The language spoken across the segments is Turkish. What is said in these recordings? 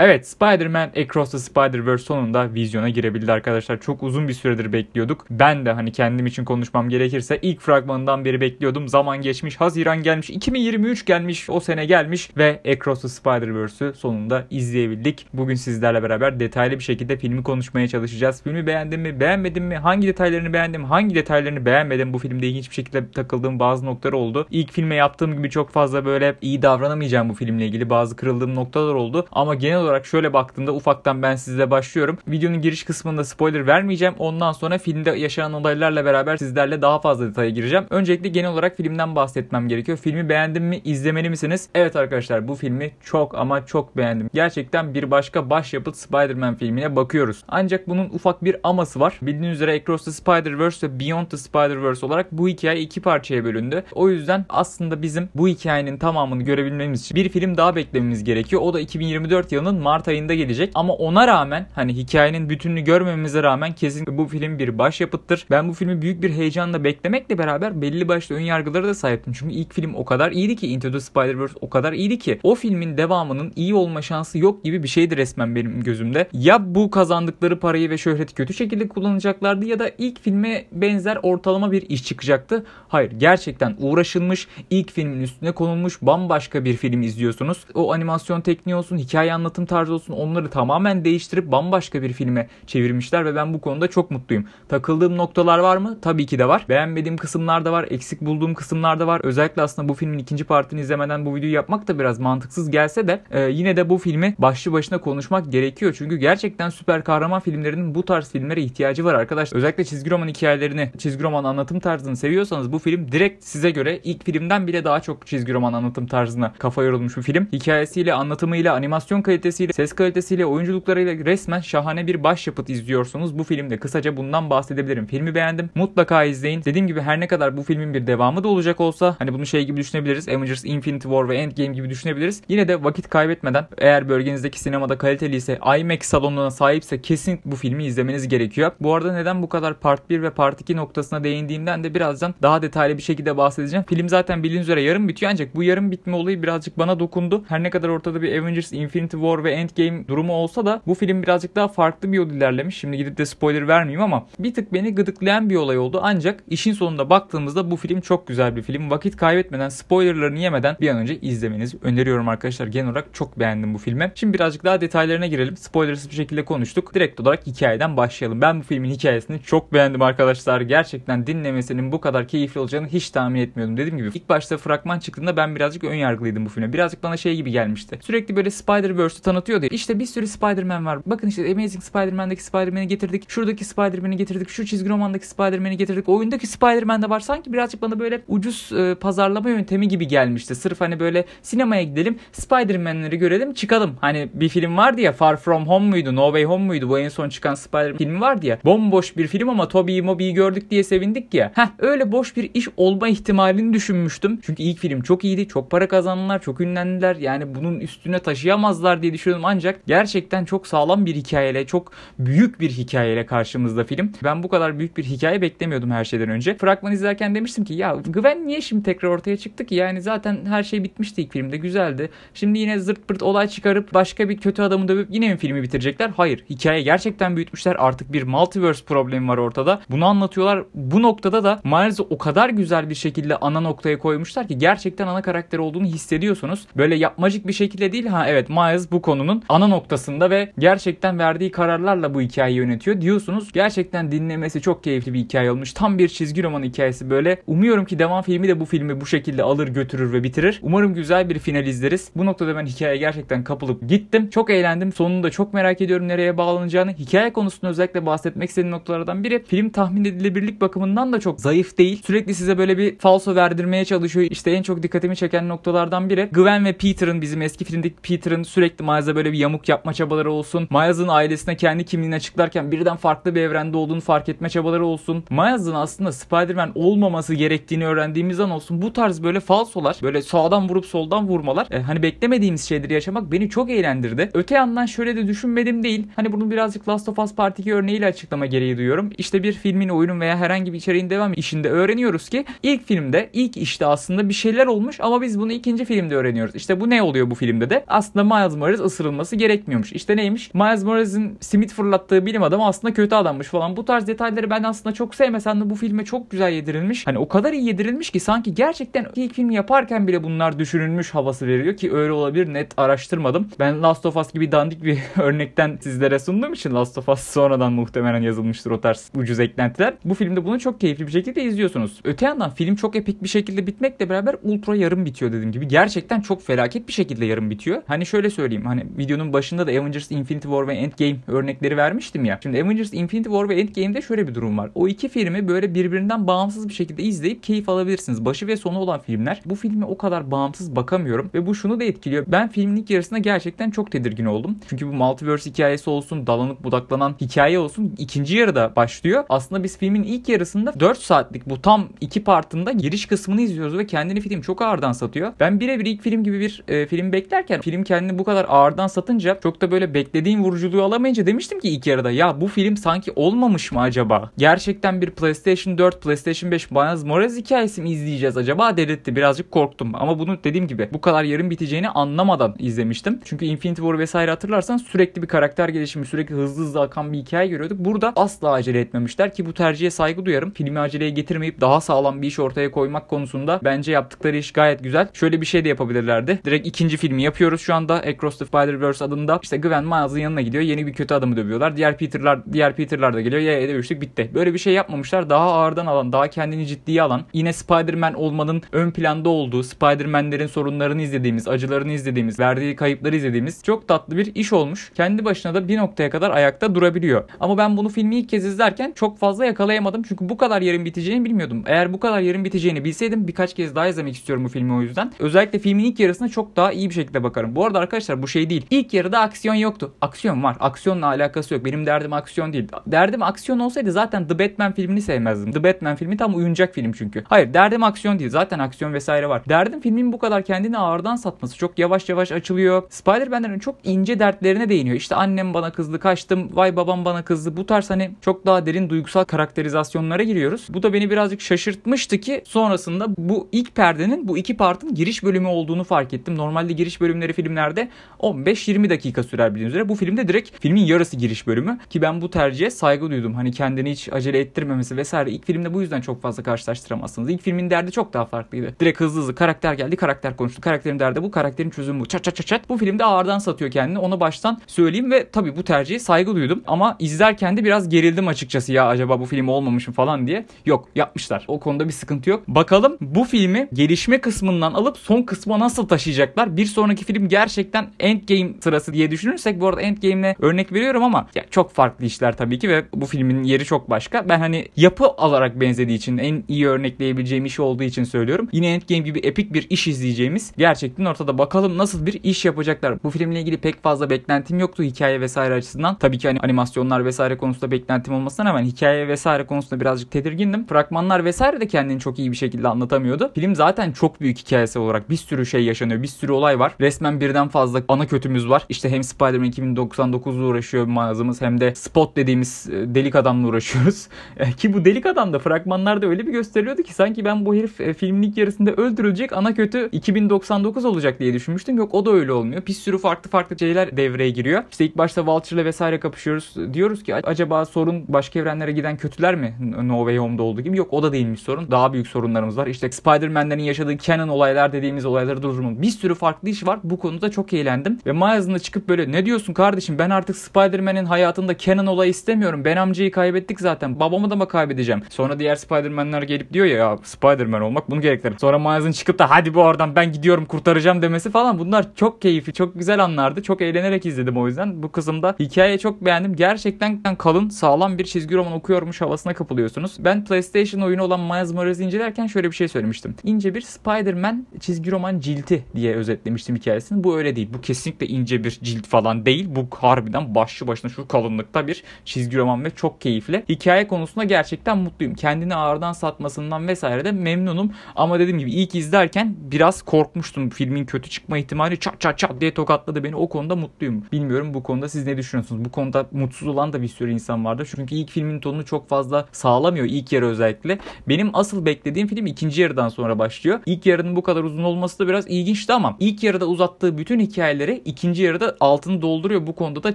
Evet Spider-Man Across the Spider-Verse sonunda vizyona girebildi arkadaşlar. Çok uzun bir süredir bekliyorduk. Ben de hani kendim için konuşmam gerekirse ilk fragmanından beri bekliyordum. Zaman geçmiş, Haziran gelmiş, 2023 gelmiş, o sene gelmiş ve Across the Spider-Verse'ü sonunda izleyebildik. Bugün sizlerle beraber detaylı bir şekilde filmi konuşmaya çalışacağız. Filmi beğendim mi, beğenmedim mi, hangi detaylarını beğendim, hangi detaylarını beğenmedim. Bu filmde ilginç bir şekilde takıldığım bazı noktalar oldu. İlk filme yaptığım gibi çok fazla böyle iyi davranamayacağım bu filmle ilgili bazı kırıldığım noktalar oldu. Ama genel olarak olarak şöyle baktığımda ufaktan ben sizle başlıyorum. Videonun giriş kısmında spoiler vermeyeceğim. Ondan sonra filmde yaşanan olaylarla beraber sizlerle daha fazla detaya gireceğim. Öncelikle genel olarak filmden bahsetmem gerekiyor. Filmi beğendim mi? İzlemeli misiniz? Evet arkadaşlar bu filmi çok ama çok beğendim. Gerçekten bir başka başyapıt Spider-Man filmine bakıyoruz. Ancak bunun ufak bir aması var. Bildiğiniz üzere Across the Spider-Verse ve Beyond the Spider-Verse olarak bu hikaye iki parçaya bölündü. O yüzden aslında bizim bu hikayenin tamamını görebilmemiz için bir film daha beklememiz gerekiyor. O da 2024 yılının Mart ayında gelecek. Ama ona rağmen hani hikayenin bütününü görmemize rağmen kesin bu film bir başyapıttır. Ben bu filmi büyük bir heyecanla beklemekle beraber belli başlı ön yargılara da sahiptim. Çünkü ilk film o kadar iyiydi ki Into the Spider-Verse o kadar iyiydi ki o filmin devamının iyi olma şansı yok gibi bir şeydi resmen benim gözümde. Ya bu kazandıkları parayı ve şöhreti kötü şekilde kullanacaklardı ya da ilk filme benzer ortalama bir iş çıkacaktı. Hayır gerçekten uğraşılmış ilk filmin üstüne konulmuş bambaşka bir film izliyorsunuz. O animasyon tekniği olsun, hikaye anlatım tarzı olsun onları tamamen değiştirip bambaşka bir filme çevirmişler ve ben bu konuda çok mutluyum. Takıldığım noktalar var mı? Tabii ki de var. Beğenmediğim kısımlar da var. Eksik bulduğum kısımlar da var. Özellikle aslında bu filmin ikinci partini izlemeden bu videoyu yapmak da biraz mantıksız gelse de e, yine de bu filmi başlı başına konuşmak gerekiyor. Çünkü gerçekten süper kahraman filmlerinin bu tarz filmlere ihtiyacı var arkadaşlar. Özellikle çizgi roman hikayelerini, çizgi roman anlatım tarzını seviyorsanız bu film direkt size göre ilk filmden bile daha çok çizgi roman anlatım tarzına kafa yorulmuş bir film. Hikayesiyle, anlatımıyla, animasyon kalitesi görüntüsüyle, ses kalitesiyle, oyunculuklarıyla resmen şahane bir başyapıt izliyorsunuz. Bu filmde kısaca bundan bahsedebilirim. Filmi beğendim. Mutlaka izleyin. Dediğim gibi her ne kadar bu filmin bir devamı da olacak olsa hani bunu şey gibi düşünebiliriz. Avengers Infinity War ve Endgame gibi düşünebiliriz. Yine de vakit kaybetmeden eğer bölgenizdeki sinemada kaliteli ise IMAX salonuna sahipse kesin bu filmi izlemeniz gerekiyor. Bu arada neden bu kadar Part 1 ve Part 2 noktasına değindiğimden de birazdan daha detaylı bir şekilde bahsedeceğim. Film zaten bildiğiniz üzere yarım bitiyor ancak bu yarım bitme olayı birazcık bana dokundu. Her ne kadar ortada bir Avengers Infinity War ve ve Endgame durumu olsa da bu film birazcık daha farklı bir yol ilerlemiş. Şimdi gidip de spoiler vermeyeyim ama bir tık beni gıdıklayan bir olay oldu. Ancak işin sonunda baktığımızda bu film çok güzel bir film. Vakit kaybetmeden, spoilerlarını yemeden bir an önce izlemenizi öneriyorum arkadaşlar. Genel olarak çok beğendim bu filmi. Şimdi birazcık daha detaylarına girelim. Spoilersız bir şekilde konuştuk. Direkt olarak hikayeden başlayalım. Ben bu filmin hikayesini çok beğendim arkadaşlar. Gerçekten dinlemesinin bu kadar keyifli olacağını hiç tahmin etmiyordum. Dediğim gibi ilk başta fragman çıktığında ben birazcık ön yargılıydım bu filme. Birazcık bana şey gibi gelmişti. Sürekli böyle Spider-Verse'ü tanıtıyordu. İşte bir sürü Spider-Man var. Bakın işte Amazing Spider-Man'deki Spider-Man'i getirdik. Şuradaki Spider-Man'i getirdik. Şu çizgi romandaki Spider-Man'i getirdik. Oyundaki Spider-Man de var. Sanki birazcık bana böyle ucuz e, pazarlama yöntemi gibi gelmişti. Sırf hani böyle sinemaya gidelim, Spider-Man'leri görelim, çıkalım. Hani bir film vardı ya Far From Home muydu, No Way Home muydu? Bu en son çıkan Spider-Man filmi vardı ya. Bomboş bir film ama Tobey'i Mobi'yi gördük diye sevindik ya. Heh öyle boş bir iş olma ihtimalini düşünmüştüm. Çünkü ilk film çok iyiydi. Çok para kazandılar, çok ünlendiler. Yani bunun üstüne taşıyamazlar diye düşünüyordum ancak gerçekten çok sağlam bir hikayeyle, çok büyük bir hikayeyle karşımızda film. Ben bu kadar büyük bir hikaye beklemiyordum her şeyden önce. Fragman izlerken demiştim ki ya Gwen niye şimdi tekrar ortaya çıktı ki? Yani zaten her şey bitmişti ilk filmde güzeldi. Şimdi yine zırt pırt olay çıkarıp başka bir kötü adamı dövüp yine mi filmi bitirecekler? Hayır. Hikaye gerçekten büyütmüşler. Artık bir multiverse problemi var ortada. Bunu anlatıyorlar. Bu noktada da Miles'ı o kadar güzel bir şekilde ana noktaya koymuşlar ki gerçekten ana karakter olduğunu hissediyorsunuz. Böyle yapmacık bir şekilde değil ha evet Miles bu konunun ana noktasında ve gerçekten verdiği kararlarla bu hikayeyi yönetiyor diyorsunuz. Gerçekten dinlemesi çok keyifli bir hikaye olmuş. Tam bir çizgi roman hikayesi böyle. Umuyorum ki devam filmi de bu filmi bu şekilde alır götürür ve bitirir. Umarım güzel bir final izleriz. Bu noktada ben hikayeye gerçekten kapılıp gittim. Çok eğlendim. Sonunda çok merak ediyorum nereye bağlanacağını. Hikaye konusunda özellikle bahsetmek istediğim noktalardan biri. Film tahmin edilebilirlik bakımından da çok zayıf değil. Sürekli size böyle bir falso verdirmeye çalışıyor. İşte en çok dikkatimi çeken noktalardan biri. Gwen ve Peter'ın bizim eski filmdeki Peter'ın sürekli Miles'a böyle bir yamuk yapma çabaları olsun. Miles'ın ailesine kendi kimliğini açıklarken birden farklı bir evrende olduğunu fark etme çabaları olsun. Miles'ın aslında Spider-Man olmaması gerektiğini öğrendiğimiz an olsun. Bu tarz böyle falsolar, böyle sağdan vurup soldan vurmalar. E, hani beklemediğimiz şeyleri yaşamak beni çok eğlendirdi. Öte yandan şöyle de düşünmedim değil. Hani bunu birazcık Last of Us Part 2 örneğiyle açıklama gereği duyuyorum. İşte bir filmin, oyunun veya herhangi bir içeriğin devam işinde öğreniyoruz ki ilk filmde, ilk işte aslında bir şeyler olmuş ama biz bunu ikinci filmde öğreniyoruz. İşte bu ne oluyor bu filmde de? Aslında Miles Morales ısırılması gerekmiyormuş. İşte neymiş? Miles Morales'in simit fırlattığı bilim adamı aslında kötü adammış falan. Bu tarz detayları ben aslında çok sevmesem de bu filme çok güzel yedirilmiş. Hani o kadar iyi yedirilmiş ki sanki gerçekten ilk filmi yaparken bile bunlar düşünülmüş havası veriyor ki öyle olabilir. Net araştırmadım. Ben Last of Us gibi dandik bir örnekten sizlere sunduğum için Last of Us sonradan muhtemelen yazılmıştır o tarz ucuz eklentiler. Bu filmde bunu çok keyifli bir şekilde izliyorsunuz. Öte yandan film çok epik bir şekilde bitmekle beraber ultra yarım bitiyor dediğim gibi. Gerçekten çok felaket bir şekilde yarım bitiyor. Hani şöyle söyleyeyim. Hani hani videonun başında da Avengers Infinity War ve Endgame örnekleri vermiştim ya. Şimdi Avengers Infinity War ve Endgame'de şöyle bir durum var. O iki filmi böyle birbirinden bağımsız bir şekilde izleyip keyif alabilirsiniz. Başı ve sonu olan filmler. Bu filme o kadar bağımsız bakamıyorum ve bu şunu da etkiliyor. Ben filmin ilk yarısında gerçekten çok tedirgin oldum. Çünkü bu multiverse hikayesi olsun, dalanıp budaklanan hikaye olsun ikinci yarıda başlıyor. Aslında biz filmin ilk yarısında 4 saatlik bu tam iki partında giriş kısmını izliyoruz ve kendini film çok ağırdan satıyor. Ben birebir ilk film gibi bir e, film beklerken film kendini bu kadar ağır bardan satınca çok da böyle beklediğim vuruculuğu alamayınca demiştim ki ilk yarıda ya bu film sanki olmamış mı acaba? Gerçekten bir PlayStation 4, PlayStation 5 Miles Morales hikayesi mi izleyeceğiz acaba dedirtti. Birazcık korktum ama bunu dediğim gibi bu kadar yarım biteceğini anlamadan izlemiştim. Çünkü Infinity War vesaire hatırlarsan sürekli bir karakter gelişimi, sürekli hızlı hızlı akan bir hikaye görüyorduk. Burada asla acele etmemişler ki bu tercihe saygı duyarım. Filmi aceleye getirmeyip daha sağlam bir iş ortaya koymak konusunda bence yaptıkları iş gayet güzel. Şöyle bir şey de yapabilirlerdi. Direkt ikinci filmi yapıyoruz şu anda. Across the Spider-Verse adında işte Gwen Miles'ın yanına gidiyor. Yeni bir kötü adamı dövüyorlar. Diğer Peter'lar diğer Peter'lar da geliyor. Ya dövüştük bitti. Böyle bir şey yapmamışlar. Daha ağırdan alan, daha kendini ciddiye alan. Yine Spider-Man olmanın ön planda olduğu, Spider-Man'lerin sorunlarını izlediğimiz, acılarını izlediğimiz, verdiği kayıpları izlediğimiz çok tatlı bir iş olmuş. Kendi başına da bir noktaya kadar ayakta durabiliyor. Ama ben bunu filmi ilk kez izlerken çok fazla yakalayamadım. Çünkü bu kadar yerin biteceğini bilmiyordum. Eğer bu kadar yerin biteceğini bilseydim birkaç kez daha izlemek istiyorum bu filmi o yüzden. Özellikle filmin ilk yarısına çok daha iyi bir şekilde bakarım. Bu arada arkadaşlar bu şey şey değil. İlk yarıda aksiyon yoktu. Aksiyon var. Aksiyonla alakası yok. Benim derdim aksiyon değil. Derdim aksiyon olsaydı zaten The Batman filmini sevmezdim. The Batman filmi tam oyuncak film çünkü. Hayır derdim aksiyon değil. Zaten aksiyon vesaire var. Derdim filmin bu kadar kendini ağırdan satması. Çok yavaş yavaş açılıyor. Spider-Man'lerin çok ince dertlerine değiniyor. İşte annem bana kızdı kaçtım. Vay babam bana kızdı. Bu tarz hani çok daha derin duygusal karakterizasyonlara giriyoruz. Bu da beni birazcık şaşırtmıştı ki sonrasında bu ilk perdenin bu iki partın giriş bölümü olduğunu fark ettim. Normalde giriş bölümleri filmlerde 15-20 dakika sürer bildiğiniz üzere. Bu filmde direkt filmin yarısı giriş bölümü ki ben bu tercihe saygı duydum. Hani kendini hiç acele ettirmemesi vesaire. İlk filmde bu yüzden çok fazla karşılaştıramazsınız. İlk filmin derdi çok daha farklıydı. Direkt hızlı hızlı karakter geldi, karakter konuştu. Karakterin derdi bu, karakterin çözümü bu. Çat çat çat çat. Bu filmde ağırdan satıyor kendini. Onu baştan söyleyeyim ve tabii bu tercihe saygı duydum. Ama izlerken de biraz gerildim açıkçası ya acaba bu film olmamışım falan diye. Yok yapmışlar. O konuda bir sıkıntı yok. Bakalım bu filmi gelişme kısmından alıp son kısma nasıl taşıyacaklar? Bir sonraki film gerçekten en Endgame sırası diye düşünürsek bu arada Endgame'le örnek veriyorum ama ya çok farklı işler tabii ki ve bu filmin yeri çok başka. Ben hani yapı olarak benzediği için en iyi örnekleyebileceğim iş olduğu için söylüyorum. Yine Endgame gibi epik bir iş izleyeceğimiz gerçekten ortada. Bakalım nasıl bir iş yapacaklar. Bu filmle ilgili pek fazla beklentim yoktu hikaye vesaire açısından. Tabii ki hani animasyonlar vesaire konusunda beklentim olmasına rağmen hikaye vesaire konusunda birazcık tedirgindim. Fragmanlar vesaire de kendini çok iyi bir şekilde anlatamıyordu. Film zaten çok büyük hikayesi olarak bir sürü şey yaşanıyor. Bir sürü olay var. Resmen birden fazla ana kötümüz var. İşte hem Spider-Man 2099'la uğraşıyor mağazamız hem de Spot dediğimiz e, delik adamla uğraşıyoruz. E, ki bu delik adam da fragmanlarda öyle bir gösteriliyordu ki sanki ben bu herif e, filmin ilk yarısında öldürülecek ana kötü 2099 olacak diye düşünmüştüm. Yok o da öyle olmuyor. Bir sürü farklı farklı şeyler devreye giriyor. İşte ilk başta Vulture'la vesaire kapışıyoruz. Diyoruz ki acaba sorun başka evrenlere giden kötüler mi? No Way Home'da olduğu gibi. Yok o da değilmiş sorun. Daha büyük sorunlarımız var. İşte Spider-Man'lerin yaşadığı canon olaylar dediğimiz olayları durumun. Bir sürü farklı iş var. Bu konuda çok eğlendim ve Miles'ın da çıkıp böyle ne diyorsun kardeşim ben artık Spider-Man'in hayatında Canon olayı istemiyorum. Ben amcayı kaybettik zaten. Babamı da mı kaybedeceğim? Sonra diğer Spider-Man'ler gelip diyor ya, ya Spider-Man olmak bunu gerektirir. Sonra Miles'ın çıkıp da hadi bu oradan ben gidiyorum kurtaracağım demesi falan bunlar çok keyifli, çok güzel anlardı. Çok eğlenerek izledim o yüzden. Bu kısımda hikayeyi çok beğendim. Gerçekten kalın, sağlam bir çizgi roman okuyormuş havasına kapılıyorsunuz. Ben PlayStation oyunu olan Miles Morales'i incelerken şöyle bir şey söylemiştim. İnce bir Spider-Man çizgi roman cilti diye özetlemiştim hikayesini. Bu öyle değil. Bu kesin kesinlikle ince bir cilt falan değil. Bu harbiden başlı başına şu kalınlıkta bir çizgi roman ve çok keyifli. Hikaye konusunda gerçekten mutluyum. Kendini ağırdan satmasından vesaire de memnunum. Ama dediğim gibi ilk izlerken biraz korkmuştum. Filmin kötü çıkma ihtimali çat çat çat diye tokatladı beni. O konuda mutluyum. Bilmiyorum bu konuda siz ne düşünüyorsunuz? Bu konuda mutsuz olan da bir sürü insan vardı Çünkü ilk filmin tonunu çok fazla sağlamıyor. ilk yarı özellikle. Benim asıl beklediğim film ikinci yarıdan sonra başlıyor. İlk yarının bu kadar uzun olması da biraz ilginçti ama ilk yarıda uzattığı bütün hikayeleri ve ikinci yarıda altını dolduruyor. Bu konuda da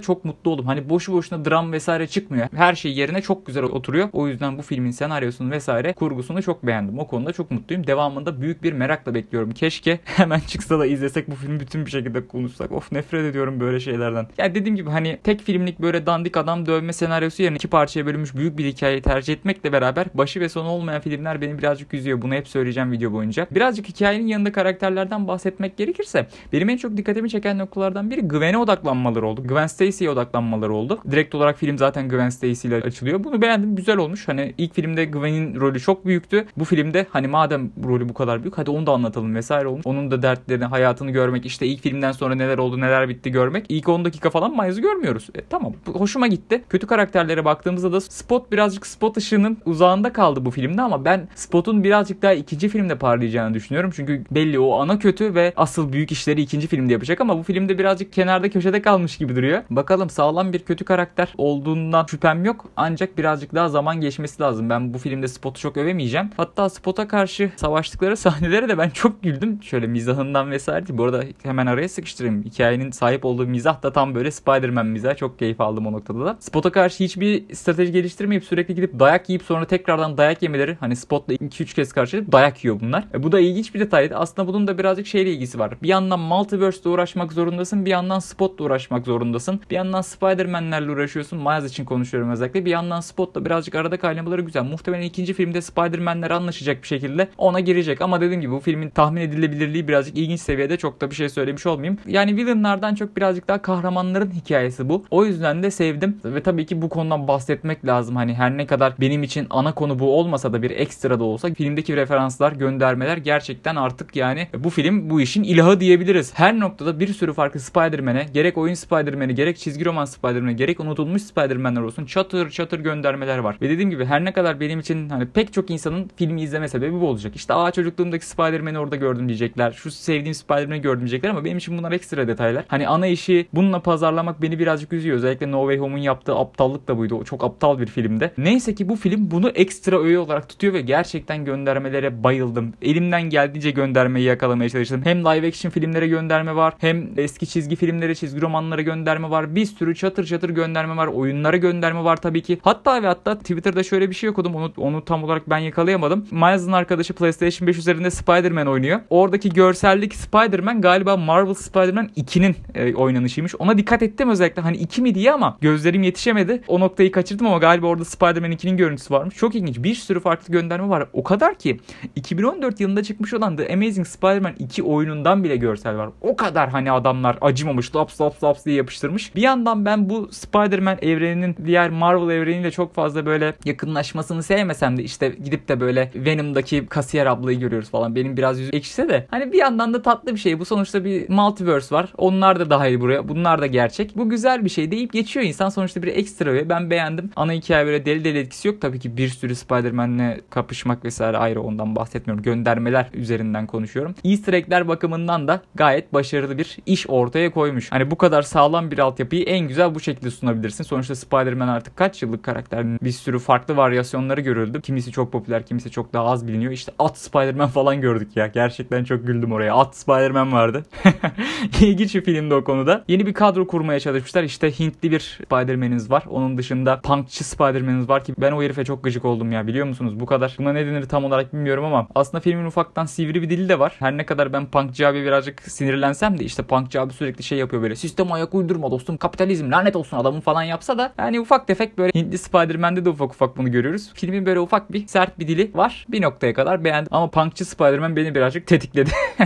çok mutlu oldum. Hani boşu boşuna dram vesaire çıkmıyor. Her şey yerine çok güzel oturuyor. O yüzden bu filmin senaryosunu vesaire kurgusunu çok beğendim. O konuda çok mutluyum. Devamında büyük bir merakla bekliyorum. Keşke hemen çıksa da izlesek bu filmi bütün bir şekilde konuşsak. Of nefret ediyorum böyle şeylerden. Ya dediğim gibi hani tek filmlik böyle dandik adam dövme senaryosu yerine iki parçaya bölünmüş büyük bir hikayeyi tercih etmekle beraber başı ve sonu olmayan filmler beni birazcık üzüyor. Bunu hep söyleyeceğim video boyunca. Birazcık hikayenin yanında karakterlerden bahsetmek gerekirse benim en çok dikkatimi çeken nokta noktalardan biri Gwen'e odaklanmaları oldu. Gwen Stacy'ye odaklanmaları oldu. Direkt olarak film zaten Gwen Stacy ile açılıyor. Bunu beğendim. Güzel olmuş. Hani ilk filmde Gwen'in rolü çok büyüktü. Bu filmde hani madem rolü bu kadar büyük hadi onu da anlatalım vesaire olmuş. Onun da dertlerini, hayatını görmek, işte ilk filmden sonra neler oldu, neler bitti görmek. İlk 10 dakika falan Miles'ı görmüyoruz. E, tamam. Hoşuma gitti. Kötü karakterlere baktığımızda da Spot birazcık Spot ışığının uzağında kaldı bu filmde ama ben Spot'un birazcık daha ikinci filmde parlayacağını düşünüyorum. Çünkü belli o ana kötü ve asıl büyük işleri ikinci filmde yapacak ama bu film filmde birazcık kenarda köşede kalmış gibi duruyor. Bakalım sağlam bir kötü karakter olduğundan şüphem yok. Ancak birazcık daha zaman geçmesi lazım. Ben bu filmde Spot'u çok övemeyeceğim. Hatta Spot'a karşı savaştıkları sahnelere de ben çok güldüm. Şöyle mizahından vesaire. Bu arada hemen araya sıkıştırayım. Hikayenin sahip olduğu mizah da tam böyle Spider-Man mizahı. Çok keyif aldım o noktada da. Spot'a karşı hiçbir strateji geliştirmeyip sürekli gidip dayak yiyip sonra tekrardan dayak yemeleri. Hani Spot'la 2-3 kez karşılaşıp dayak yiyor bunlar. E, bu da ilginç bir detaydı. Aslında bunun da birazcık şeyle ilgisi var. Bir yandan multiverse'de uğraşmak zor zorundasın. Bir yandan spotla uğraşmak zorundasın. Bir yandan Spider-Man'lerle uğraşıyorsun. Miles için konuşuyorum özellikle. Bir yandan spotla birazcık arada kaynamaları güzel. Muhtemelen ikinci filmde Spider-Man'ler anlaşacak bir şekilde ona girecek. Ama dediğim gibi bu filmin tahmin edilebilirliği birazcık ilginç seviyede. Çok da bir şey söylemiş olmayayım. Yani villainlardan çok birazcık daha kahramanların hikayesi bu. O yüzden de sevdim. Ve tabii ki bu konudan bahsetmek lazım. Hani her ne kadar benim için ana konu bu olmasa da bir ekstra da olsa filmdeki referanslar, göndermeler gerçekten artık yani bu film bu işin ilahı diyebiliriz. Her noktada bir sürü farklı Spider-Man'e gerek oyun Spider-Man'i gerek çizgi roman Spider-Man'e gerek unutulmuş Spider-Man'ler olsun çatır çatır göndermeler var. Ve dediğim gibi her ne kadar benim için hani pek çok insanın filmi izleme sebebi bu olacak. İşte aa çocukluğumdaki Spider-Man'i orada gördüm diyecekler. Şu sevdiğim Spider-Man'i gördüm diyecekler ama benim için bunlar ekstra detaylar. Hani ana işi bununla pazarlamak beni birazcık üzüyor. Özellikle No Way Home'un yaptığı aptallık da buydu. O çok aptal bir filmde. Neyse ki bu film bunu ekstra öğe olarak tutuyor ve gerçekten göndermelere bayıldım. Elimden geldiğince göndermeyi yakalamaya çalıştım. Hem live action filmlere gönderme var hem e, eski çizgi filmlere, çizgi romanlara gönderme var. Bir sürü çatır çatır gönderme var. Oyunlara gönderme var tabii ki. Hatta ve hatta Twitter'da şöyle bir şey okudum. Onu, onu tam olarak ben yakalayamadım. Miles'ın arkadaşı PlayStation 5 üzerinde Spider-Man oynuyor. Oradaki görsellik Spider-Man galiba Marvel Spider-Man 2'nin e, oynanışıymış. Ona dikkat ettim özellikle. Hani 2 mi diye ama gözlerim yetişemedi. O noktayı kaçırdım ama galiba orada Spider-Man 2'nin görüntüsü varmış. Çok ilginç. Bir sürü farklı gönderme var. O kadar ki 2014 yılında çıkmış olan The Amazing Spider-Man 2 oyunundan bile görsel var. O kadar hani adam adamlar acımamış laps laps laps diye yapıştırmış. Bir yandan ben bu Spider-Man evreninin diğer Marvel evreniyle çok fazla böyle yakınlaşmasını sevmesem de işte gidip de böyle Venom'daki kasiyer ablayı görüyoruz falan. Benim biraz yüzü ekşise de hani bir yandan da tatlı bir şey. Bu sonuçta bir multiverse var. Onlar da dahil buraya. Bunlar da gerçek. Bu güzel bir şey deyip geçiyor insan. Sonuçta bir ekstra ve ben beğendim. Ana hikaye böyle deli deli etkisi yok. Tabii ki bir sürü Spider-Man'le kapışmak vesaire ayrı ondan bahsetmiyorum. Göndermeler üzerinden konuşuyorum. Easter egg'ler bakımından da gayet başarılı bir iş ortaya koymuş. Hani bu kadar sağlam bir altyapıyı en güzel bu şekilde sunabilirsin. Sonuçta Spider-Man artık kaç yıllık karakterin Bir sürü farklı varyasyonları görüldü. Kimisi çok popüler, kimisi çok daha az biliniyor. İşte at Spider-Man falan gördük ya. Gerçekten çok güldüm oraya. At Spider-Man vardı. İlginç bir filmdi o konuda. Yeni bir kadro kurmaya çalışmışlar. İşte Hintli bir Spider-Man'iniz var. Onun dışında punkçı Spider-Man'iniz var ki ben o herife çok gıcık oldum ya biliyor musunuz? Bu kadar. Buna ne denir tam olarak bilmiyorum ama aslında filmin ufaktan sivri bir dili de var. Her ne kadar ben punkçı abi birazcık sinirlensem de işte punkçı Antikçi abi sürekli şey yapıyor böyle. Sistem ayak uydurma dostum kapitalizm lanet olsun adamın falan yapsa da yani ufak tefek böyle Hintli Spider-Man'de de ufak ufak bunu görüyoruz. Filmin böyle ufak bir sert bir dili var. Bir noktaya kadar beğendim. Ama punkçı Spider-Man beni birazcık tetikledi.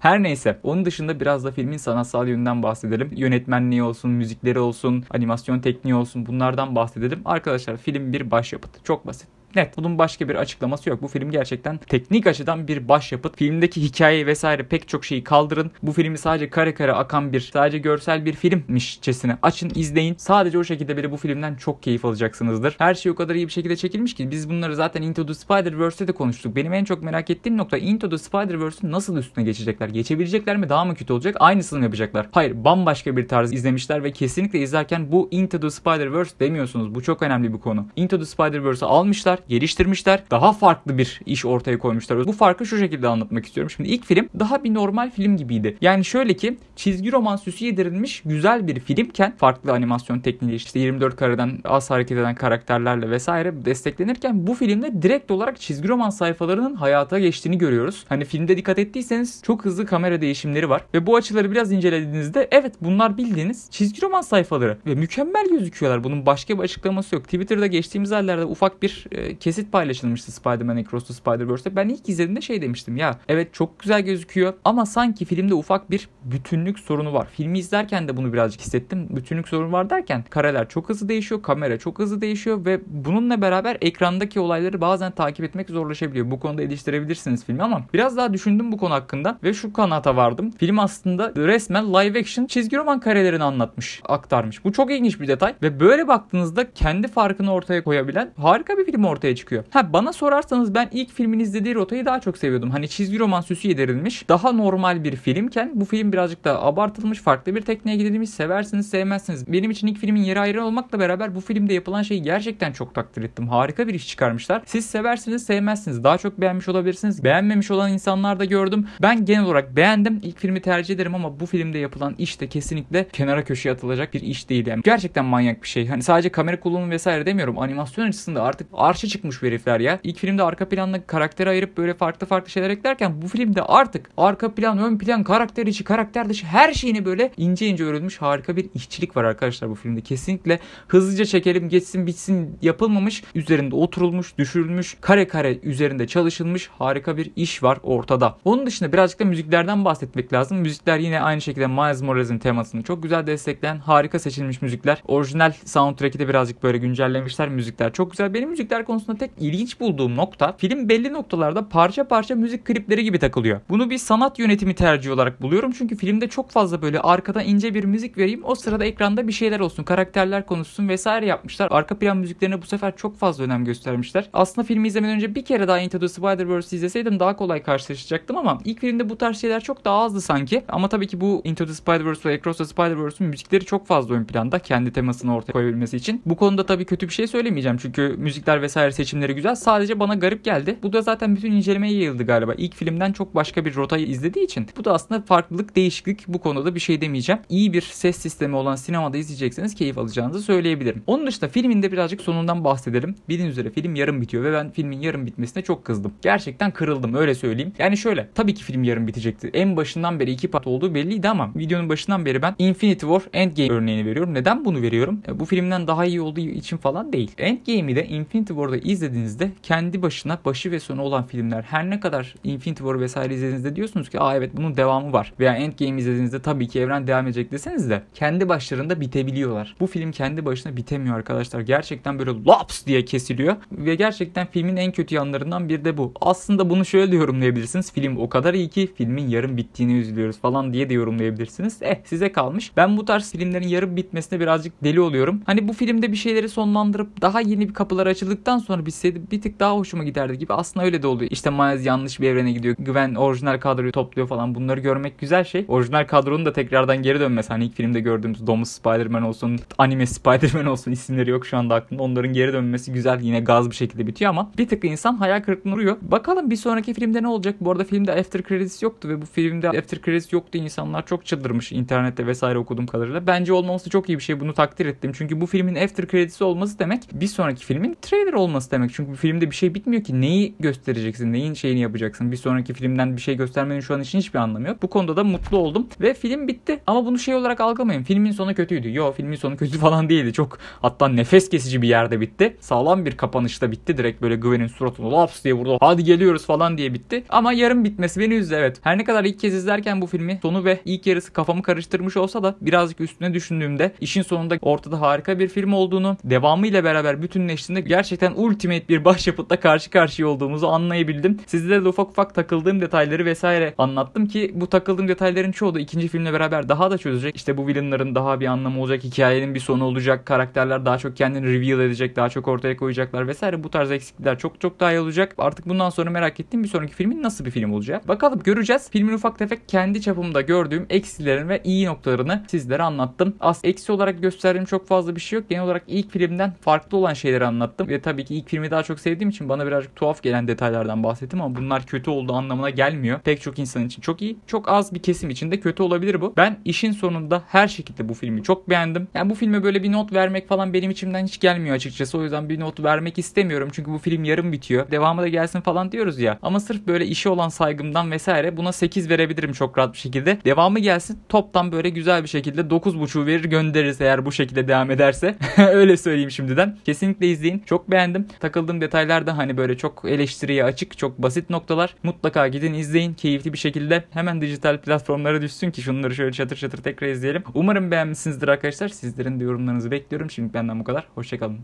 Her neyse. Onun dışında biraz da filmin sanatsal yönünden bahsedelim. Yönetmenliği olsun, müzikleri olsun, animasyon tekniği olsun bunlardan bahsedelim. Arkadaşlar film bir başyapıt. Çok basit. Net. Bunun başka bir açıklaması yok. Bu film gerçekten teknik açıdan bir başyapıt. Filmdeki hikaye vesaire pek çok şeyi kaldırın. Bu filmi sadece kare kare akan bir, sadece görsel bir filmmişçesine açın, izleyin. Sadece o şekilde bile bu filmden çok keyif alacaksınızdır. Her şey o kadar iyi bir şekilde çekilmiş ki biz bunları zaten Into the Spider-Verse'de de konuştuk. Benim en çok merak ettiğim nokta Into the Spider-Verse'ün nasıl üstüne geçecekler? Geçebilecekler mi? Daha mı kötü olacak? Aynısını mı yapacaklar? Hayır, bambaşka bir tarz izlemişler ve kesinlikle izlerken bu Into the Spider-Verse demiyorsunuz. Bu çok önemli bir konu. Into the Spider-Verse'ı almışlar, geliştirmişler. Daha farklı bir iş ortaya koymuşlar. Bu farkı şu şekilde anlatmak istiyorum. Şimdi ilk film daha bir normal film gibiydi. Yani şöyle ki çizgi roman süsü yedirilmiş güzel bir filmken farklı animasyon tekniği işte 24 kareden az hareket eden karakterlerle vesaire desteklenirken bu filmde direkt olarak çizgi roman sayfalarının hayata geçtiğini görüyoruz. Hani filmde dikkat ettiyseniz çok hızlı kamera değişimleri var ve bu açıları biraz incelediğinizde evet bunlar bildiğiniz çizgi roman sayfaları ve mükemmel gözüküyorlar. Bunun başka bir açıklaması yok. Twitter'da geçtiğimiz aylarda ufak bir e, kesit paylaşılmıştı Spider-Man Across the Spider-Verse'de. Ben ilk izlediğimde şey demiştim ya evet çok güzel gözüküyor ama sanki filmde ufak bir bütünlük sorunu var. Filmi izlerken de bunu birazcık hissettim. Bütünlük sorunu var derken kareler çok hızlı değişiyor, kamera çok hızlı değişiyor ve bununla beraber ekrandaki olayları bazen takip etmek zorlaşabiliyor. Bu konuda eleştirebilirsiniz filmi ama biraz daha düşündüm bu konu hakkında ve şu kanata vardım. Film aslında resmen live action çizgi roman karelerini anlatmış, aktarmış. Bu çok ilginç bir detay ve böyle baktığınızda kendi farkını ortaya koyabilen harika bir film ortaya ortaya çıkıyor. Ha bana sorarsanız ben ilk filmin izlediği rotayı daha çok seviyordum. Hani çizgi roman süsü yedirilmiş daha normal bir filmken bu film birazcık daha abartılmış farklı bir tekneye gidilmiş seversiniz sevmezsiniz. Benim için ilk filmin yeri ayrı olmakla beraber bu filmde yapılan şeyi gerçekten çok takdir ettim. Harika bir iş çıkarmışlar. Siz seversiniz sevmezsiniz. Daha çok beğenmiş olabilirsiniz. Beğenmemiş olan insanlar da gördüm. Ben genel olarak beğendim. İlk filmi tercih ederim ama bu filmde yapılan iş de kesinlikle kenara köşeye atılacak bir iş değil. Yani gerçekten manyak bir şey. Hani sadece kamera kullanımı vesaire demiyorum. Animasyon açısında artık arşa çıkmış bu herifler ya. İlk filmde arka planla karakteri ayırıp böyle farklı farklı şeyler eklerken bu filmde artık arka plan, ön plan, karakter içi, karakter dışı her şeyini böyle ince ince örülmüş harika bir işçilik var arkadaşlar bu filmde. Kesinlikle hızlıca çekelim, geçsin, bitsin yapılmamış. Üzerinde oturulmuş, düşürülmüş, kare kare üzerinde çalışılmış harika bir iş var ortada. Onun dışında birazcık da müziklerden bahsetmek lazım. Müzikler yine aynı şekilde Miles Morales'in temasını çok güzel destekleyen harika seçilmiş müzikler. Orijinal soundtrack'i de birazcık böyle güncellemişler müzikler. Çok güzel. Benim müzikler konusunda konusunda tek ilginç bulduğum nokta film belli noktalarda parça parça müzik klipleri gibi takılıyor. Bunu bir sanat yönetimi tercihi olarak buluyorum çünkü filmde çok fazla böyle arkadan ince bir müzik vereyim o sırada ekranda bir şeyler olsun karakterler konuşsun vesaire yapmışlar. Arka plan müziklerine bu sefer çok fazla önem göstermişler. Aslında filmi izlemeden önce bir kere daha Into the Spider-Verse izleseydim daha kolay karşılaşacaktım ama ilk filmde bu tarz şeyler çok daha azdı sanki. Ama tabii ki bu Into the Spider-Verse ve Across the Spider-Verse'ün müzikleri çok fazla ön planda kendi temasını ortaya koyabilmesi için. Bu konuda tabii kötü bir şey söylemeyeceğim çünkü müzikler vesaire dair seçimleri güzel. Sadece bana garip geldi. Bu da zaten bütün incelemeye yayıldı galiba. İlk filmden çok başka bir rotayı izlediği için. Bu da aslında farklılık, değişiklik. Bu konuda bir şey demeyeceğim. İyi bir ses sistemi olan sinemada izleyecekseniz keyif alacağınızı söyleyebilirim. Onun dışında filminde birazcık sonundan bahsedelim. Bildiğiniz üzere film yarım bitiyor ve ben filmin yarım bitmesine çok kızdım. Gerçekten kırıldım öyle söyleyeyim. Yani şöyle tabii ki film yarım bitecekti. En başından beri iki part olduğu belliydi ama videonun başından beri ben Infinity War Endgame örneğini veriyorum. Neden bunu veriyorum? E, bu filmden daha iyi olduğu için falan değil. Endgame'i de Infinity War'da War'ı izlediğinizde kendi başına başı ve sonu olan filmler her ne kadar Infinity War vesaire izlediğinizde diyorsunuz ki aa evet bunun devamı var veya Endgame izlediğinizde tabii ki evren devam edecek deseniz de kendi başlarında bitebiliyorlar. Bu film kendi başına bitemiyor arkadaşlar. Gerçekten böyle laps diye kesiliyor ve gerçekten filmin en kötü yanlarından bir de bu. Aslında bunu şöyle de yorumlayabilirsiniz. Film o kadar iyi ki filmin yarım bittiğini üzülüyoruz falan diye de yorumlayabilirsiniz. Eh size kalmış. Ben bu tarz filmlerin yarım bitmesine birazcık deli oluyorum. Hani bu filmde bir şeyleri sonlandırıp daha yeni bir kapılar açıldıktan sonra sonra bitseydi bir tık daha hoşuma giderdi gibi. Aslında öyle de oluyor. İşte Miles yanlış bir evrene gidiyor. Güven orijinal kadroyu topluyor falan. Bunları görmek güzel şey. Orijinal kadronun da tekrardan geri dönmesi. Hani ilk filmde gördüğümüz domuz Spider-Man olsun, anime Spider-Man olsun isimleri yok şu anda aklımda. Onların geri dönmesi güzel. Yine gaz bir şekilde bitiyor ama bir tık insan hayal kırıklığına uğruyor. Bakalım bir sonraki filmde ne olacak? Bu arada filmde After Credits yoktu ve bu filmde After Credits yoktu. insanlar çok çıldırmış internette vesaire okuduğum kadarıyla. Bence olmaması çok iyi bir şey. Bunu takdir ettim. Çünkü bu filmin After Credits'i olması demek bir sonraki filmin trailer olması olması demek. Çünkü bir filmde bir şey bitmiyor ki. Neyi göstereceksin? Neyin şeyini yapacaksın? Bir sonraki filmden bir şey göstermenin şu an için hiçbir anlamı yok. Bu konuda da mutlu oldum. Ve film bitti. Ama bunu şey olarak algılamayın. Filmin sonu kötüydü. Yo filmin sonu kötü falan değildi. Çok hatta nefes kesici bir yerde bitti. Sağlam bir kapanışta bitti. Direkt böyle Gwen'in suratına laps diye vurdu. Hadi geliyoruz falan diye bitti. Ama yarım bitmesi beni üzdü evet. Her ne kadar ilk kez izlerken bu filmi sonu ve ilk yarısı kafamı karıştırmış olsa da birazcık üstüne düşündüğümde işin sonunda ortada harika bir film olduğunu devamıyla beraber bütünleştiğinde gerçekten ultimate bir başyapıtla karşı karşıya olduğumuzu anlayabildim. Sizlere de ufak ufak takıldığım detayları vesaire anlattım ki bu takıldığım detayların çoğu da ikinci filmle beraber daha da çözecek. İşte bu villainların daha bir anlamı olacak, hikayenin bir sonu olacak, karakterler daha çok kendini reveal edecek, daha çok ortaya koyacaklar vesaire. Bu tarz eksiklikler çok çok daha iyi olacak. Artık bundan sonra merak ettiğim bir sonraki filmin nasıl bir film olacak. Bakalım göreceğiz. Filmin ufak tefek kendi çapımda gördüğüm eksilerin ve iyi noktalarını sizlere anlattım. Az eksi olarak gösterdiğim çok fazla bir şey yok. Genel olarak ilk filmden farklı olan şeyleri anlattım. Ve tabii Belki ilk filmi daha çok sevdiğim için bana birazcık tuhaf gelen detaylardan bahsettim ama bunlar kötü olduğu anlamına gelmiyor. Pek çok insan için çok iyi. Çok az bir kesim için de kötü olabilir bu. Ben işin sonunda her şekilde bu filmi çok beğendim. Yani bu filme böyle bir not vermek falan benim içimden hiç gelmiyor açıkçası. O yüzden bir not vermek istemiyorum. Çünkü bu film yarım bitiyor. Devamı da gelsin falan diyoruz ya. Ama sırf böyle işi olan saygımdan vesaire buna 8 verebilirim çok rahat bir şekilde. Devamı gelsin toptan böyle güzel bir şekilde 9.5'u verir göndeririz eğer bu şekilde devam ederse. Öyle söyleyeyim şimdiden. Kesinlikle izleyin. Çok beğendim verdim. Takıldığım detaylar da hani böyle çok eleştiriye açık, çok basit noktalar. Mutlaka gidin izleyin keyifli bir şekilde. Hemen dijital platformlara düşsün ki şunları şöyle çatır çatır tekrar izleyelim. Umarım beğenmişsinizdir arkadaşlar. Sizlerin de yorumlarınızı bekliyorum. Şimdi benden bu kadar. Hoşçakalın.